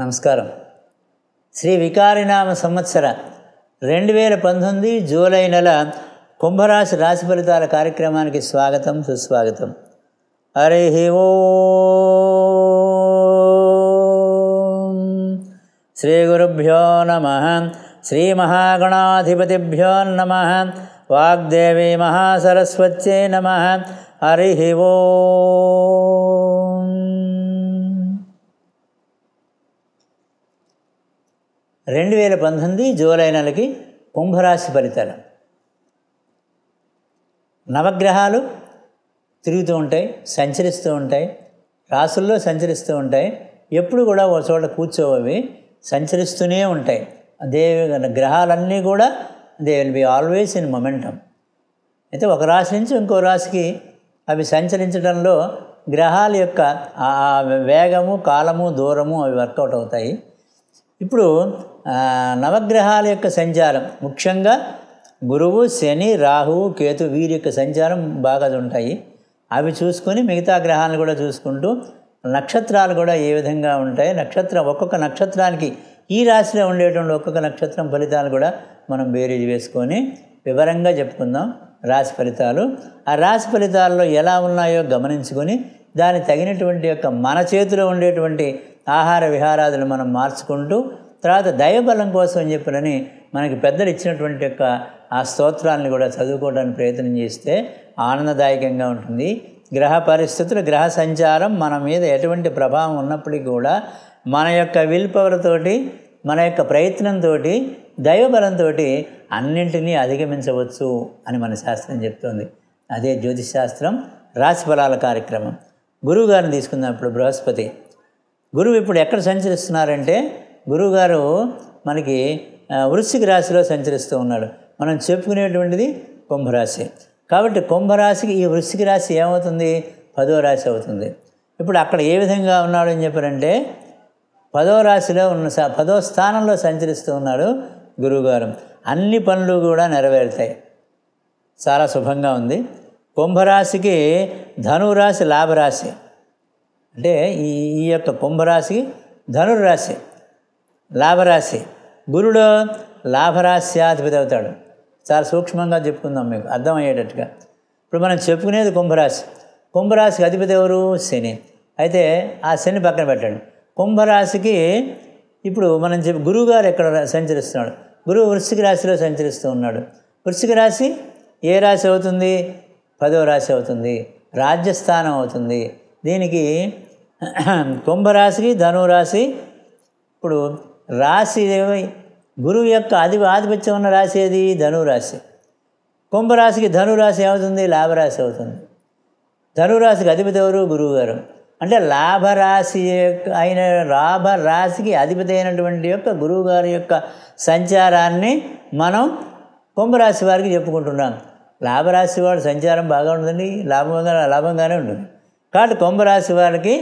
నమస్కారం శ్రీ వికారినామ సంవత్సర రెండు వేల పంతొమ్మిది జూలై నెల కుంభరాశి రాశి ఫలితాల కార్యక్రమానికి స్వాగతం సుస్వాగతం హరి ఓ శ్రీ గురుభ్యో నమ శ్రీ మహాగణాధిపతిభ్యో నమ వాగ్దేవి మహాసరస్వత్యై నమ హరి ఓ రెండు వేల పంతొమ్మిది జూలై నెలకి కుంభరాశి ఫలితాలు నవగ్రహాలు తిరుగుతూ ఉంటాయి సంచరిస్తూ ఉంటాయి రాసుల్లో సంచరిస్తూ ఉంటాయి ఎప్పుడు కూడా ఒక చోట కూర్చోవి సంచరిస్తూనే ఉంటాయి అదే గ్రహాలన్నీ కూడా they will be always in momentum అయితే ఒక రాశి నుంచి ఇంకో రాశికి అవి సంచరించడంలో గ్రహాల యొక్క వేగము కాలము దూరము అవి వర్కౌట్ అవుతాయి ఇప్పుడు నవగ్రహాల యొక్క సంచారం ముఖ్యంగా గురువు శని రాహువు కేతు వీరి యొక్క సంచారం బాగా ఉంటాయి అవి చూసుకొని మిగతా గ్రహాలను కూడా చూసుకుంటూ నక్షత్రాలు కూడా ఏ విధంగా ఉంటాయి నక్షత్రం ఒక్కొక్క నక్షత్రానికి ఈ రాశిలో ఉండేటువంటి ఒక్కొక్క నక్షత్రం ఫలితాలు కూడా మనం బేరీజ్ వేసుకొని వివరంగా చెప్పుకుందాం రాశి ఫలితాలు ఆ రాశి ఫలితాల్లో ఎలా ఉన్నాయో గమనించుకొని దాని తగినటువంటి యొక్క మన చేతిలో ఉండేటువంటి ఆహార విహారాదులు మనం మార్చుకుంటూ తర్వాత దైవబలం కోసం అని చెప్పినని మనకి పెద్దలు ఇచ్చినటువంటి యొక్క ఆ స్తోత్రాలను కూడా చదువుకోవడానికి ప్రయత్నం చేస్తే ఆనందదాయకంగా ఉంటుంది గ్రహ పరిస్థితులు గ్రహ సంచారం మన మీద ఎటువంటి ప్రభావం ఉన్నప్పటికీ కూడా మన యొక్క విల్ పవర్తోటి మన యొక్క ప్రయత్నంతో దైవబలంతో అన్నింటినీ అధిగమించవచ్చు అని మన శాస్త్రం చెప్తోంది అదే జ్యోతిశాస్త్రం రాశిఫలాల కార్యక్రమం గురువుగారిని తీసుకున్నప్పుడు బృహస్పతి గురువు ఇప్పుడు ఎక్కడ సంచరిస్తున్నారంటే గురువుగారు మనకి వృశ్చిక రాశిలో సంచరిస్తూ ఉన్నాడు మనం చెప్పుకునేటువంటిది కుంభరాశి కాబట్టి కుంభరాశికి ఈ వృశ్చిక రాశి ఏమవుతుంది పదో రాశి అవుతుంది ఇప్పుడు అక్కడ ఏ విధంగా ఉన్నాడు అని చెప్పారంటే పదో రాశిలో ఉన్న పదో స్థానంలో సంచరిస్తూ ఉన్నాడు గురువుగారు అన్ని పనులు కూడా నెరవేరుతాయి చాలా శుభంగా ఉంది కుంభరాశికి ధనురాశి లాభరాశి అంటే ఈ ఈ యొక్క కుంభరాశికి ధనుర్రాశి లాభరాశి గురుడు లాభరాశ్యాధిపతి అవుతాడు చాలా సూక్ష్మంగా చెప్పుకుందాం మీకు అర్థమయ్యేటట్టుగా ఇప్పుడు మనం చెప్పుకునేది కుంభరాశి కుంభరాశికి అధిపతి ఎవరు శని అయితే ఆ శని పక్కన పెట్టాడు కుంభరాశికి ఇప్పుడు మనం చెప్పి గురువు గారు ఎక్కడ సంచరిస్తున్నాడు గురువు వృశ్చిక రాశిలో సంచరిస్తూ ఉన్నాడు వృశ్చిక రాశి ఏ రాశి అవుతుంది పదవ రాశి అవుతుంది రాజ్యస్థానం అవుతుంది దీనికి కుంభరాశికి ధనురాశి ఇప్పుడు రాశి గురువు యొక్క అధి ఆధిపత్యం ఉన్న రాశి ఏది ధనురాశి కుంభరాశికి ధనురాశి ఏమవుతుంది లాభరాశి అవుతుంది ధనురాశికి అధిపతి ఎవరు గురువు గారు అంటే లాభరాశి యొక్క అయిన లాభరాశికి అధిపతి అయినటువంటి యొక్క గురువుగారి యొక్క సంచారాన్ని మనం కుంభరాశి వారికి చెప్పుకుంటున్నాం లాభరాశి వాడు సంచారం బాగా ఉంటుందండి లాభంగా లాభంగానే ఉంటుంది కాబట్టి కుంభరాశి వారికి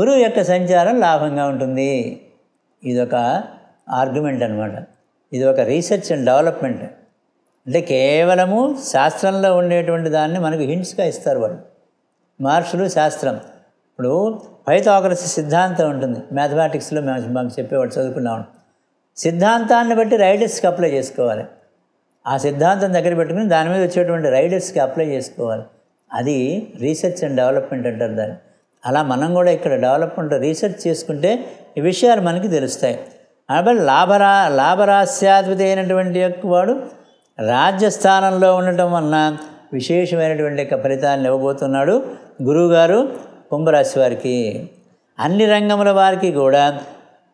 గురువు యొక్క సంచారం లాభంగా ఉంటుంది ఇదొక ఆర్గ్యుమెంట్ అనమాట ఇది ఒక రీసెర్చ్ అండ్ డెవలప్మెంట్ అంటే కేవలము శాస్త్రంలో ఉండేటువంటి దాన్ని మనకు హింట్స్గా ఇస్తారు వాళ్ళు మార్షులు శాస్త్రం ఇప్పుడు పైథాగరస్ సిద్ధాంతం ఉంటుంది మ్యాథమెటిక్స్లో మేము మాకు చెప్పేవాడు చదువుకున్నాం సిద్ధాంతాన్ని బట్టి రైడర్స్కి అప్లై చేసుకోవాలి ఆ సిద్ధాంతం దగ్గర పెట్టుకుని దాని మీద వచ్చేటువంటి రైడర్స్కి అప్లై చేసుకోవాలి అది రీసెర్చ్ అండ్ డెవలప్మెంట్ అంటారు దాన్ని అలా మనం కూడా ఇక్కడ డెవలప్మెంట్ రీసెర్చ్ చేసుకుంటే ఈ విషయాలు మనకి తెలుస్తాయి అలాగే లాభరా లాభరాస్యాధిపతి అయినటువంటి వాడు రాజ్యస్థానంలో ఉండటం వలన విశేషమైనటువంటి యొక్క ఫలితాలను ఇవ్వబోతున్నాడు గురువుగారు కుంభరాశి వారికి అన్ని రంగముల వారికి కూడా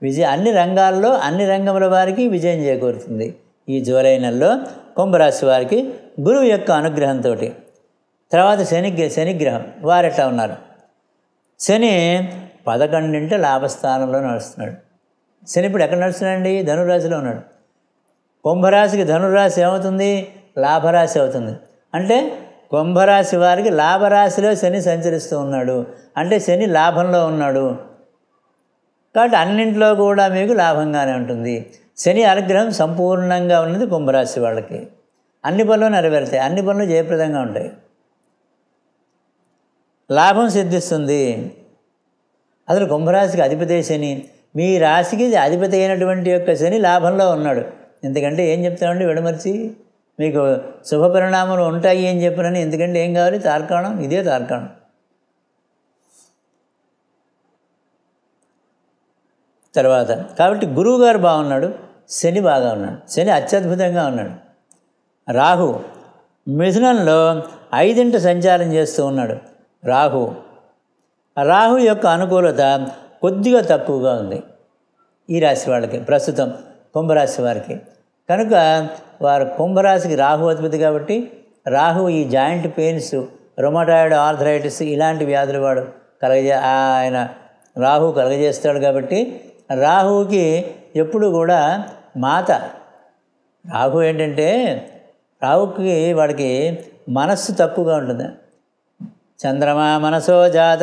విజయ అన్ని రంగాల్లో అన్ని రంగముల వారికి విజయం చేకూరుతుంది ఈ జూలై నెలలో కుంభరాశి వారికి గురువు యొక్క అనుగ్రహంతో తర్వాత శని శనిగ్రహం ఎట్లా ఉన్నారు శని పదకొండింట లాభస్థానంలో నడుస్తున్నాడు శని ఇప్పుడు ఎక్కడ అండి ధనురాశిలో ఉన్నాడు కుంభరాశికి ధనురాశి ఏమవుతుంది లాభరాశి అవుతుంది అంటే కుంభరాశి వారికి లాభరాశిలో శని సంచరిస్తూ ఉన్నాడు అంటే శని లాభంలో ఉన్నాడు కాబట్టి అన్నింట్లో కూడా మీకు లాభంగానే ఉంటుంది శని అనుగ్రహం సంపూర్ణంగా ఉన్నది కుంభరాశి వాళ్ళకి అన్ని పనులు నెరవేరుతాయి అన్ని పనులు జయప్రదంగా ఉంటాయి లాభం సిద్ధిస్తుంది అసలు కుంభరాశికి అధిపతి శని మీ రాశికి అధిపతి అయినటువంటి యొక్క శని లాభంలో ఉన్నాడు ఎందుకంటే ఏం చెప్తామండి విడమర్చి మీకు శుభ పరిణామాలు ఉంటాయి అని చెప్పినని ఎందుకంటే ఏం కావాలి తార్కాణం ఇదే తార్కాణం తర్వాత కాబట్టి గురువు గారు బాగున్నాడు శని బాగా ఉన్నాడు శని అత్యద్భుతంగా ఉన్నాడు రాహు మిథునంలో ఐదింట సంచారం చేస్తూ ఉన్నాడు రాహు రాహు యొక్క అనుకూలత కొద్దిగా తక్కువగా ఉంది ఈ రాశి వాళ్ళకి ప్రస్తుతం కుంభరాశి వారికి కనుక వారు కుంభరాశికి రాహు అధిపతి కాబట్టి రాహు ఈ జాయింట్ పెయిన్స్ రొమాటాయిడ్ ఆర్థరైటిస్ ఇలాంటి వ్యాధులు వాడు కలగజే ఆయన రాహు కలగజేస్తాడు కాబట్టి రాహుకి ఎప్పుడు కూడా మాత రాహు ఏంటంటే రాహుకి వాడికి మనస్సు తక్కువగా ఉంటుంది చంద్రమా మనసో జాత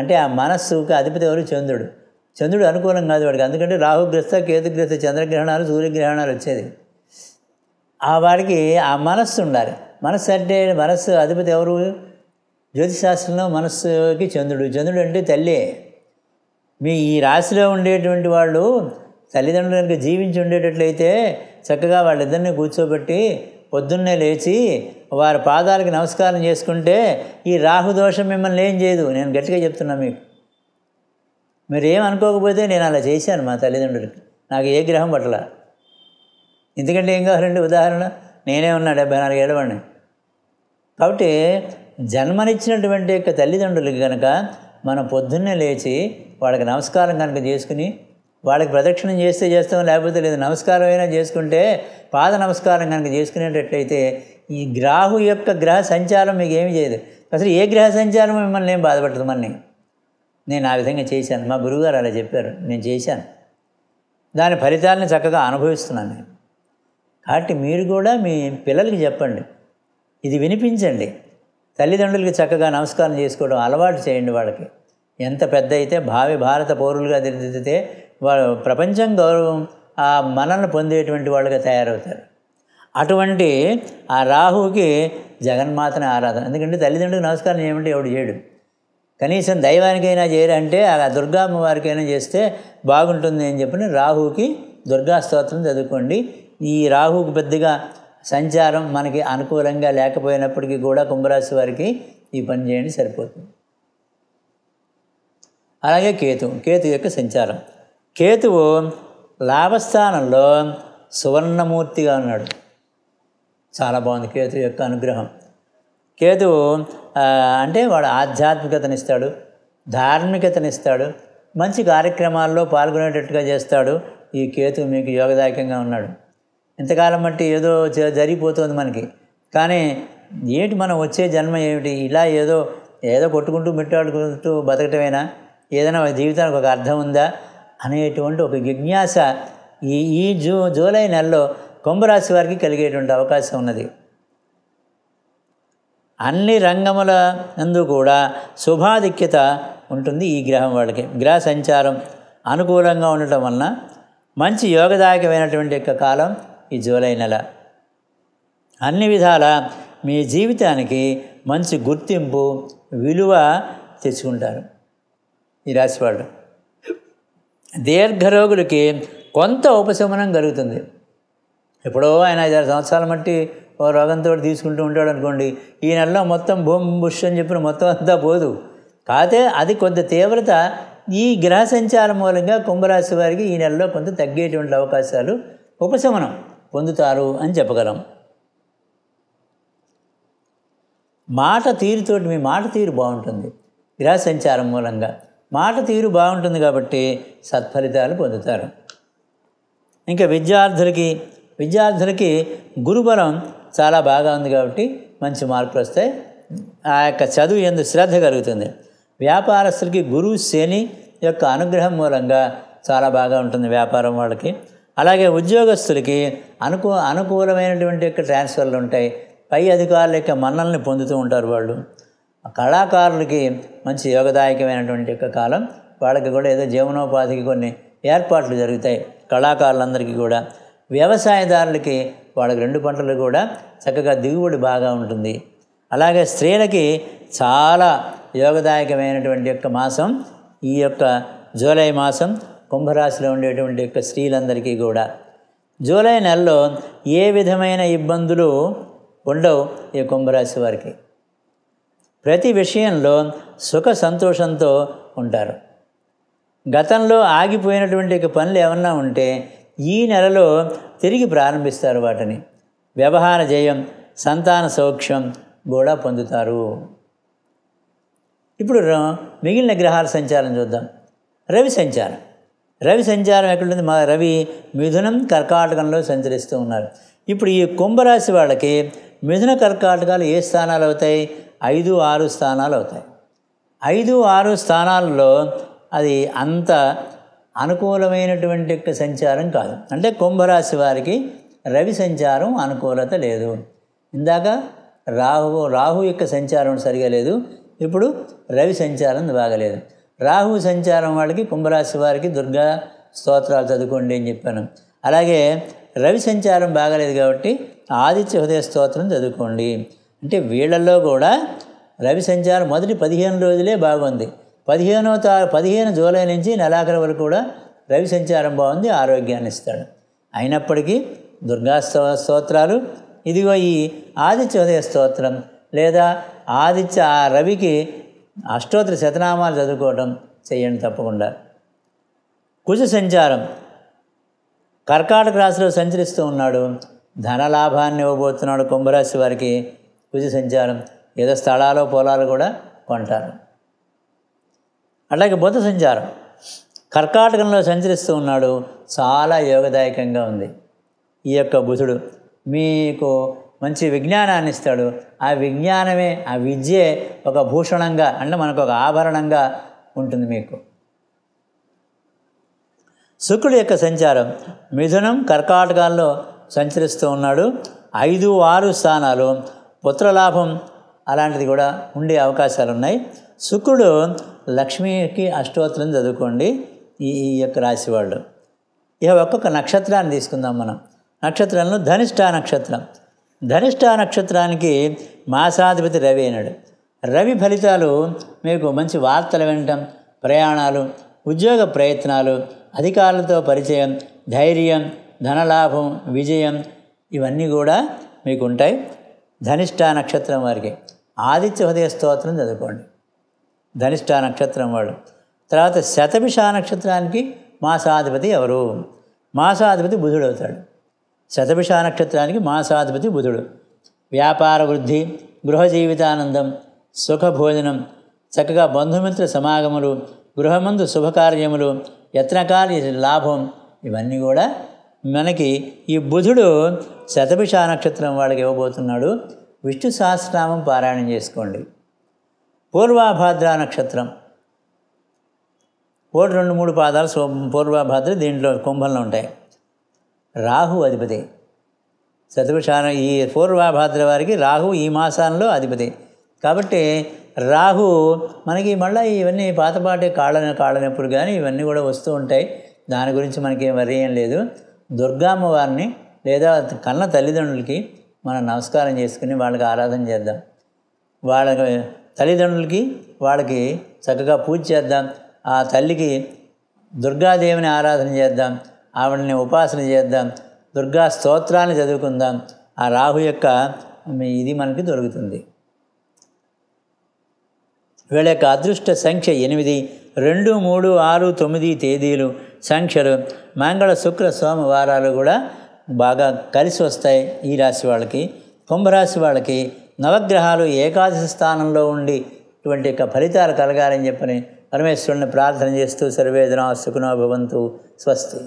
అంటే ఆ మనస్సుకు అధిపతి ఎవరు చంద్రుడు చంద్రుడు అనుకూలం కాదు వాడికి ఎందుకంటే రాహుగ్రస్త కేతుగ్రస్త చంద్రగ్రహణాలు సూర్యగ్రహణాలు వచ్చేది ఆ వాడికి ఆ మనస్సు ఉండాలి మనస్సు అంటే మనస్సు అధిపతి ఎవరు జ్యోతిశాస్త్రంలో మనస్సుకి చంద్రుడు చంద్రుడు అంటే తల్లి మీ ఈ రాశిలో ఉండేటువంటి వాళ్ళు తల్లిదండ్రులు కనుక జీవించి ఉండేటట్లయితే చక్కగా వాళ్ళిద్దరిని కూర్చోబెట్టి పొద్దున్నే లేచి వారి పాదాలకు నమస్కారం చేసుకుంటే ఈ రాహుదోషం మిమ్మల్ని ఏం చేయదు నేను గట్టిగా చెప్తున్నా మీకు మీరు ఏమనుకోకపోతే నేను అలా చేశాను మా తల్లిదండ్రులకి నాకు ఏ గ్రహం పట్ల ఎందుకంటే ఏం కావాలండి ఉదాహరణ నేనే ఉన్నా డెబ్బై నాలుగు వాడిని కాబట్టి జన్మనిచ్చినటువంటి యొక్క తల్లిదండ్రులకి కనుక మనం పొద్దున్నే లేచి వాళ్ళకి నమస్కారం కనుక చేసుకుని వాళ్ళకి ప్రదక్షిణం చేస్తే చేస్తాం లేకపోతే లేదు నమస్కారం అయినా చేసుకుంటే పాద నమస్కారం కనుక చేసుకునేటట్లయితే ఈ గ్రాహు యొక్క గ్రహ సంచారం మీకు ఏమి చేయదు అసలు ఏ గ్రహ సంచారం మిమ్మల్ని ఏం బాధపడుతుంది మన నేను ఆ విధంగా చేశాను మా గురువుగారు అలా చెప్పారు నేను చేశాను దాని ఫలితాలను చక్కగా అనుభవిస్తున్నాను నేను కాబట్టి మీరు కూడా మీ పిల్లలకి చెప్పండి ఇది వినిపించండి తల్లిదండ్రులకి చక్కగా నమస్కారం చేసుకోవడం అలవాటు చేయండి వాళ్ళకి ఎంత పెద్ద అయితే భావి భారత పౌరులుగా తీర్చిదిద్దితే వాళ్ళు ప్రపంచం గౌరవం ఆ మనల్ని పొందేటువంటి వాళ్ళుగా తయారవుతారు అటువంటి ఆ రాహువుకి జగన్మాతని ఆరాధన ఎందుకంటే తల్లిదండ్రులకు నమస్కారం చేయమంటే ఎవడు చేయడు కనీసం దైవానికైనా చేయాలంటే ఆ దుర్గామ్మ వారికైనా చేస్తే బాగుంటుంది అని చెప్పిన రాహుకి దుర్గా స్తోత్రం చదువుకోండి ఈ రాహుకు పెద్దగా సంచారం మనకి అనుకూలంగా లేకపోయినప్పటికీ కూడా కుంభరాశి వారికి ఈ పని చేయండి సరిపోతుంది అలాగే కేతు కేతు యొక్క సంచారం కేతువు లాభస్థానంలో సువర్ణమూర్తిగా ఉన్నాడు చాలా బాగుంది కేతు యొక్క అనుగ్రహం కేతు అంటే వాడు ఆధ్యాత్మికతనిస్తాడు ధార్మికతనిస్తాడు మంచి కార్యక్రమాల్లో పాల్గొనేటట్టుగా చేస్తాడు ఈ కేతు మీకు యోగదాయకంగా ఉన్నాడు ఇంతకాలం బట్టి ఏదో జరిగిపోతుంది మనకి కానీ ఏంటి మనం వచ్చే జన్మ ఏమిటి ఇలా ఏదో ఏదో కొట్టుకుంటూ మిట్టాడుకుంటూ బతకటమేనా ఏదైనా జీవితానికి ఒక అర్థం ఉందా అనేటువంటి ఒక జిజ్ఞాస ఈ ఈ జూ జూలై నెలలో కుంభరాశి వారికి కలిగేటువంటి అవకాశం ఉన్నది అన్ని రంగముల నందు కూడా శుభాధిక్యత ఉంటుంది ఈ గ్రహం వాళ్ళకి గ్రహ సంచారం అనుకూలంగా ఉండటం వలన మంచి యోగదాయకమైనటువంటి యొక్క కాలం ఈ జూలై నెల అన్ని విధాల మీ జీవితానికి మంచి గుర్తింపు విలువ తెచ్చుకుంటారు ఈ రాశి వాళ్ళు దీర్ఘరోగులకి కొంత ఉపశమనం కలుగుతుంది ఎప్పుడో ఆయన ఐదారు సంవత్సరాలు మట్టి ఓ రోగంతో తీసుకుంటూ ఉంటాడు అనుకోండి ఈ నెలలో మొత్తం భూమి బుష్ అని చెప్పిన మొత్తం అంతా పోదు కాకపోతే అది కొంత తీవ్రత ఈ గ్రహ సంచారం మూలంగా కుంభరాశి వారికి ఈ నెలలో కొంత తగ్గేటువంటి అవకాశాలు ఉపశమనం పొందుతారు అని చెప్పగలం మాట తీరుతోటి మీ మాట తీరు బాగుంటుంది గ్రహ సంచారం మూలంగా మాట తీరు బాగుంటుంది కాబట్టి సత్ఫలితాలు పొందుతారు ఇంకా విద్యార్థులకి విద్యార్థులకి గురుబలం చాలా బాగా ఉంది కాబట్టి మంచి మార్కులు వస్తాయి ఆ యొక్క చదువు ఎందు శ్రద్ధ కలుగుతుంది వ్యాపారస్తులకి గురువు శని యొక్క అనుగ్రహం మూలంగా చాలా బాగా ఉంటుంది వ్యాపారం వాళ్ళకి అలాగే ఉద్యోగస్తులకి అనుకూ అనుకూలమైనటువంటి యొక్క ట్రాన్స్ఫర్లు ఉంటాయి పై అధికారుల యొక్క మన్నల్ని పొందుతూ ఉంటారు వాళ్ళు కళాకారులకి మంచి యోగదాయకమైనటువంటి యొక్క కాలం వాళ్ళకి కూడా ఏదో జీవనోపాధికి కొన్ని ఏర్పాట్లు జరుగుతాయి కళాకారులందరికీ కూడా వ్యవసాయదారులకి వాళ్ళకి రెండు పంటలు కూడా చక్కగా దిగుబడి బాగా ఉంటుంది అలాగే స్త్రీలకి చాలా యోగదాయకమైనటువంటి యొక్క మాసం ఈ యొక్క జూలై మాసం కుంభరాశిలో ఉండేటువంటి యొక్క స్త్రీలందరికీ కూడా జూలై నెలలో ఏ విధమైన ఇబ్బందులు ఉండవు ఈ కుంభరాశి వారికి ప్రతి విషయంలో సుఖ సంతోషంతో ఉంటారు గతంలో ఆగిపోయినటువంటి పనులు ఏమన్నా ఉంటే ఈ నెలలో తిరిగి ప్రారంభిస్తారు వాటిని వ్యవహార జయం సంతాన సౌక్ష్యం కూడా పొందుతారు ఇప్పుడు మిగిలిన గ్రహాల సంచారం చూద్దాం రవి సంచారం రవి సంచారం ఎక్కడుంది మా రవి మిథునం కర్కాటకంలో సంచరిస్తూ ఉన్నారు ఇప్పుడు ఈ కుంభరాశి వాళ్ళకి మిథున కర్కాటకాలు ఏ స్థానాలు అవుతాయి ఐదు ఆరు స్థానాలు అవుతాయి ఐదు ఆరు స్థానాలలో అది అంత అనుకూలమైనటువంటి యొక్క సంచారం కాదు అంటే కుంభరాశి వారికి రవి సంచారం అనుకూలత లేదు ఇందాక రాహు రాహు యొక్క సంచారం సరిగా లేదు ఇప్పుడు రవి సంచారం బాగలేదు రాహు సంచారం వాళ్ళకి కుంభరాశి వారికి దుర్గా స్తోత్రాలు చదువుకోండి అని చెప్పాను అలాగే రవి సంచారం బాగలేదు కాబట్టి ఆదిత్య హృదయ స్తోత్రం చదువుకోండి అంటే వీళ్ళల్లో కూడా రవి సంచారం మొదటి పదిహేను రోజులే బాగుంది పదిహేనో తా పదిహేను జూలై నుంచి నెలాఖరు వరకు కూడా రవి సంచారం బాగుంది ఆరోగ్యాన్ని ఇస్తాడు అయినప్పటికీ దుర్గా స్తోత్రాలు ఇదిగో ఈ ఆదిత్య ఉదయ స్తోత్రం లేదా ఆదిత్య ఆ రవికి అష్టోత్తర శతనామాలు చదువుకోవడం చేయండి తప్పకుండా కుజ సంచారం కర్కాటక రాశిలో సంచరిస్తూ ఉన్నాడు ధనలాభాన్ని ఇవ్వబోతున్నాడు కుంభరాశి వారికి కుజ సంచారం ఏదో స్థలాలు పొలాలు కూడా కొంటారు అలాగే బుద్ధ సంచారం కర్కాటకంలో సంచరిస్తూ ఉన్నాడు చాలా యోగదాయకంగా ఉంది ఈ యొక్క బుధుడు మీకు మంచి విజ్ఞానాన్ని ఇస్తాడు ఆ విజ్ఞానమే ఆ విద్యే ఒక భూషణంగా అంటే మనకు ఒక ఆభరణంగా ఉంటుంది మీకు శుక్రుడు యొక్క సంచారం మిథునం కర్కాటకాల్లో సంచరిస్తూ ఉన్నాడు ఐదు ఆరు స్థానాలు పుత్రలాభం అలాంటిది కూడా ఉండే అవకాశాలు ఉన్నాయి శుక్రుడు లక్ష్మికి అష్టోత్తరం చదువుకోండి ఈ ఈ యొక్క రాశి వాళ్ళు ఇక ఒక్కొక్క నక్షత్రాన్ని తీసుకుందాం మనం నక్షత్రంలో ధనిష్ట నక్షత్రం ధనిష్ట నక్షత్రానికి మాసాధిపతి రవి అయినాడు రవి ఫలితాలు మీకు మంచి వార్తలు వినటం ప్రయాణాలు ఉద్యోగ ప్రయత్నాలు అధికారులతో పరిచయం ధైర్యం ధనలాభం విజయం ఇవన్నీ కూడా మీకు ఉంటాయి ధనిష్ట నక్షత్రం వారికి ఆదిత్య హృదయ స్తోత్రం చదువుకోండి ధనిష్ఠా నక్షత్రం వాడు తర్వాత శతభిష నక్షత్రానికి మాసాధిపతి ఎవరు మాసాధిపతి బుధుడు అవుతాడు శతభిష నక్షత్రానికి మాసాధిపతి బుధుడు వ్యాపార వృద్ధి గృహ జీవితానందం సుఖభోజనం చక్కగా బంధుమిత్ర సమాగములు గృహమందు శుభకార్యములు యత్నకాలి లాభం ఇవన్నీ కూడా మనకి ఈ బుధుడు శతభిష నక్షత్రం వాళ్ళకి ఇవ్వబోతున్నాడు విష్ణు సహస్రనామం పారాయణం చేసుకోండి పూర్వాభాద్ర నక్షత్రం ఓటి రెండు మూడు పాదాలు పూర్వభాద్ర దీంట్లో కుంభంలో ఉంటాయి రాహు అధిపతి చతుర్షాన ఈ పూర్వభాద్ర వారికి రాహు ఈ మాసంలో అధిపతి కాబట్టి రాహు మనకి మళ్ళీ ఇవన్నీ పాతపాటి కాళ్ళ కాళ్ళనప్పుడు కానీ ఇవన్నీ కూడా వస్తూ ఉంటాయి దాని గురించి మనకి మరి ఏం లేదు దుర్గామ్మ వారిని లేదా కన్న తల్లిదండ్రులకి మనం నమస్కారం చేసుకుని వాళ్ళకి ఆరాధన చేద్దాం వాళ్ళకి తల్లిదండ్రులకి వాళ్ళకి చక్కగా పూజ చేద్దాం ఆ తల్లికి దుర్గాదేవిని ఆరాధన చేద్దాం ఆవిడని ఉపాసన చేద్దాం దుర్గా స్తోత్రాన్ని చదువుకుందాం ఆ రాహు యొక్క ఇది మనకి దొరుకుతుంది వీళ్ళ యొక్క అదృష్ట సంఖ్య ఎనిమిది రెండు మూడు ఆరు తొమ్మిది తేదీలు సంఖ్యలు మంగళ శుక్ర సోమవారాలు కూడా బాగా కలిసి వస్తాయి ఈ రాశి వాళ్ళకి కుంభరాశి వాళ్ళకి నవగ్రహాలు ఏకాదశి స్థానంలో ఉండి ఇటువంటి యొక్క ఫలితాలు కలగాలని చెప్పని పరమేశ్వరుని ప్రార్థన చేస్తూ సర్వేదనా సుఖనో భవంతు స్వస్తి